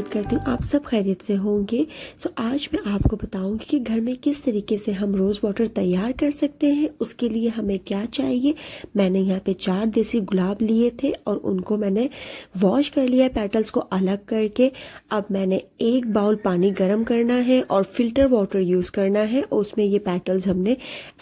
उम्मीद करती हूँ आप सब खैरियत से होंगे तो आज मैं आपको बताऊंगी कि घर में किस तरीके से हम रोज़ वाटर तैयार कर सकते हैं उसके लिए हमें क्या चाहिए मैंने यहाँ पे चार देसी गुलाब लिए थे और उनको मैंने वॉश कर लिया है पेटल्स को अलग करके अब मैंने एक बाउल पानी गर्म करना है और फिल्टर वाटर यूज़ करना है उसमें ये पेटल्स हमने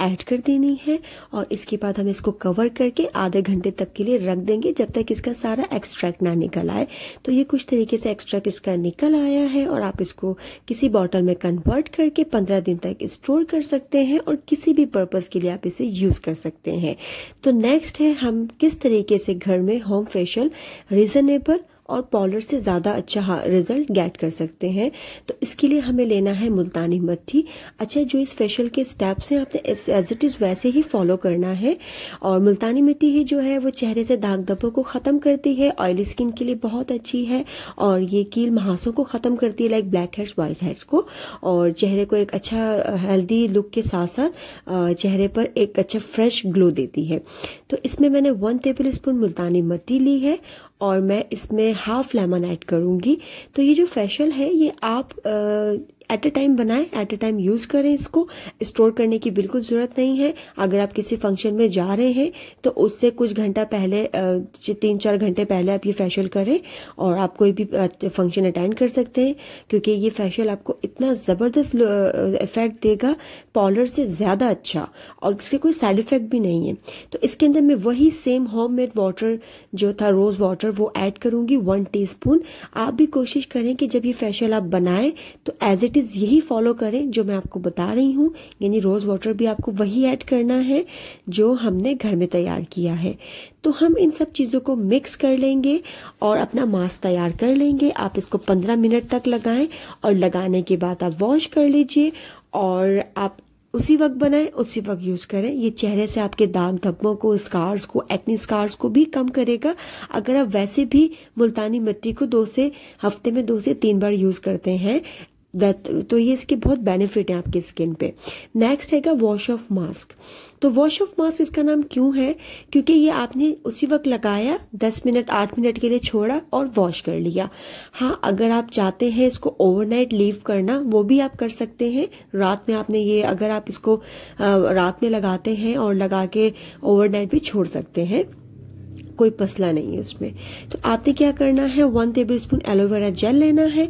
ऐड कर देनी है और इसके बाद हम इसको कवर करके आधे घंटे तक के लिए रख देंगे जब तक इसका सारा एक्स्ट्रैक्ट ना निकल आए तो ये कुछ तरीके से एक्स्ट्रैक्ट इसका का निकल आया है और आप इसको किसी बॉटल में कन्वर्ट करके पंद्रह दिन तक स्टोर कर सकते हैं और किसी भी पर्पज़ के लिए आप इसे यूज़ कर सकते हैं तो नेक्स्ट है हम किस तरीके से घर में होम फेशियल रीज़नेबल और पॉलर से ज़्यादा अच्छा रिजल्ट गेट कर सकते हैं तो इसके लिए हमें लेना है मुल्तानी मट्टी अच्छा जो इस फेशियल के स्टेप्स हैं आपने एज इट इज़ वैसे ही फॉलो करना है और मुल्तानी मिट्टी ही जो है वो चेहरे से दाग धब्बों को ख़त्म करती है ऑयली स्किन के लिए बहुत अच्छी है और ये कील महासों को ख़त्म करती है like blackheads whiteheads को और चेहरे को एक अच्छा हेल्दी लुक के साथ साथ चेहरे पर एक अच्छा फ्रेश ग्लो देती है तो इसमें मैंने वन टेबल स्पून मुल्तानी मट्टी ली है और मैं इसमें हाफ लेमन ऐड करूँगी तो ये जो फेशियल है ये आप एट अ टाइम बनाएं एट अ टाइम यूज़ करें इसको स्टोर करने की बिल्कुल ज़रूरत नहीं है अगर आप किसी फंक्शन में जा रहे हैं तो उससे कुछ घंटा पहले तीन चार घंटे पहले आप ये फेशियल करें और आप कोई भी फंक्शन अटेंड कर सकते हैं क्योंकि ये फेशियल आपको इतना ज़बरदस्त इफेक्ट देगा पॉलर से ज़्यादा अच्छा और इसके कोई साइड इफेक्ट भी नहीं है तो इसके अंदर मैं वही सेम होम मेड वाटर जो था रोज़ वाटर वो एड करूँगी वन टी आप भी कोशिश करें कि जब ये फेशियल आप बनाएं तो एज इट प्रैक्टिस यही फॉलो करें जो मैं आपको बता रही हूँ यानी रोज़ वाटर भी आपको वही ऐड करना है जो हमने घर में तैयार किया है तो हम इन सब चीज़ों को मिक्स कर लेंगे और अपना मास्क तैयार कर लेंगे आप इसको 15 मिनट तक लगाएं और लगाने के बाद आप वॉश कर लीजिए और आप उसी वक्त बनाएं उसी वक्त यूज़ करें ये चेहरे से आपके दाग धब्बों को स्कार्स को एक्नी स्कार्स को भी कम करेगा अगर आप वैसे भी मुल्तानी मिट्टी को दो से हफ्ते में दो से तीन बार यूज़ करते हैं दैट तो ये इसके बहुत बेनिफिट हैं आपकी स्किन पे नेक्स्ट है वॉश ऑफ मास्क तो वॉश ऑफ मास्क इसका नाम क्यों है क्योंकि ये आपने उसी वक्त लगाया दस मिनट आठ मिनट के लिए छोड़ा और वॉश कर लिया हाँ अगर आप चाहते हैं इसको ओवरनाइट लीव करना वो भी आप कर सकते हैं रात में आपने ये अगर आप इसको रात में लगाते हैं और लगा के ओवरनाइट भी छोड़ सकते हैं कोई पसला नहीं है उसमें तो आपने क्या करना है one tablespoon aloe vera gel लेना है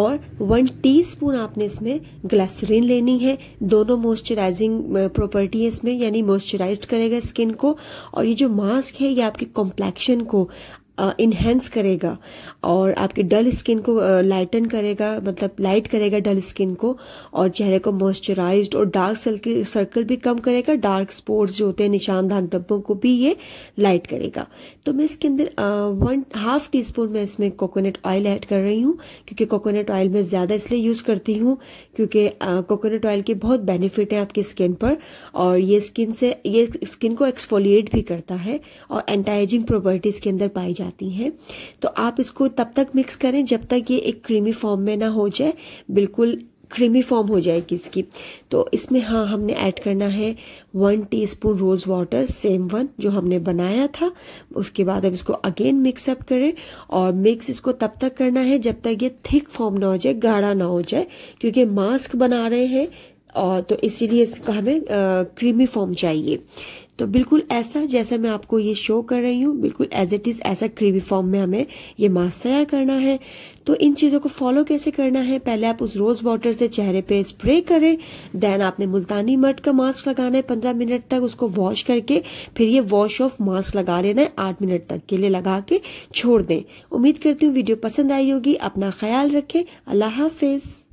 और वन टीस्पून आपने इसमें ग्लासरीन लेनी है दोनों मॉइस्चराइजिंग प्रॉपर्टी है इसमें यानी मॉइस्चराइज करेगा स्किन को और ये जो मास्क है ये आपके कॉम्प्लेक्शन को इन्हेंस करेगा और आपके डल स्किन को लाइटन करेगा मतलब लाइट करेगा डल स्किन को और चेहरे को मॉइस्चराइज और डार्क सर्कल भी कम करेगा डार्क स्पॉट्स जो होते हैं निशान धाक धब्बों को भी ये लाइट करेगा तो मैं इसके अंदर वन हाफ टी स्पून मैं इसमें कोकोनट ऑयल ऐड कर रही हूँ क्योंकि कोकोनट ऑयल मैं ज़्यादा इसलिए यूज़ करती हूँ क्योंकि कोकोनट ऑयल के बहुत बेनिफिट हैं आपकी स्किन पर और ये स्किन से ये स्किन को एक्सफोलिएट भी करता है और एंटाइजिंग प्रॉपर्टीज़ के अंदर पाई जाती जाती हैं तो आप इसको तब तक मिक्स करें जब तक ये एक क्रीमी फॉर्म में ना हो जाए बिल्कुल क्रीमी फॉर्म हो जाएगी इसकी तो इसमें हाँ हमने ऐड करना है one teaspoon rose water same one जो हमने बनाया था उसके बाद अब इसको अगेन मिक्सअप करें और मिक्स इसको तब तक करना है जब तक ये थिक फॉर्म ना हो जाए गाढ़ा ना हो जाए क्योंकि मास्क बना रहे हैं तो इसीलिए इसका हमें क्रीमी फॉर्म चाहिए तो बिल्कुल ऐसा जैसा मैं आपको ये शो कर रही हूँ बिल्कुल एज इट इज़ ऐसा क्रीमी फॉर्म में हमें ये मास्क तैयार करना है तो इन चीज़ों को फॉलो कैसे करना है पहले आप उस रोज़ वाटर से चेहरे पे स्प्रे करें देन आपने मुल्तानी मर्द का मास्क लगाना है पंद्रह मिनट तक उसको वॉश करके फिर ये वॉश ऑफ मास्क लगा लेना है आठ मिनट तक के लिए लगा के छोड़ दें उम्मीद करती हूँ वीडियो पसंद आई होगी अपना ख्याल रखें अल्लाह हाफिज़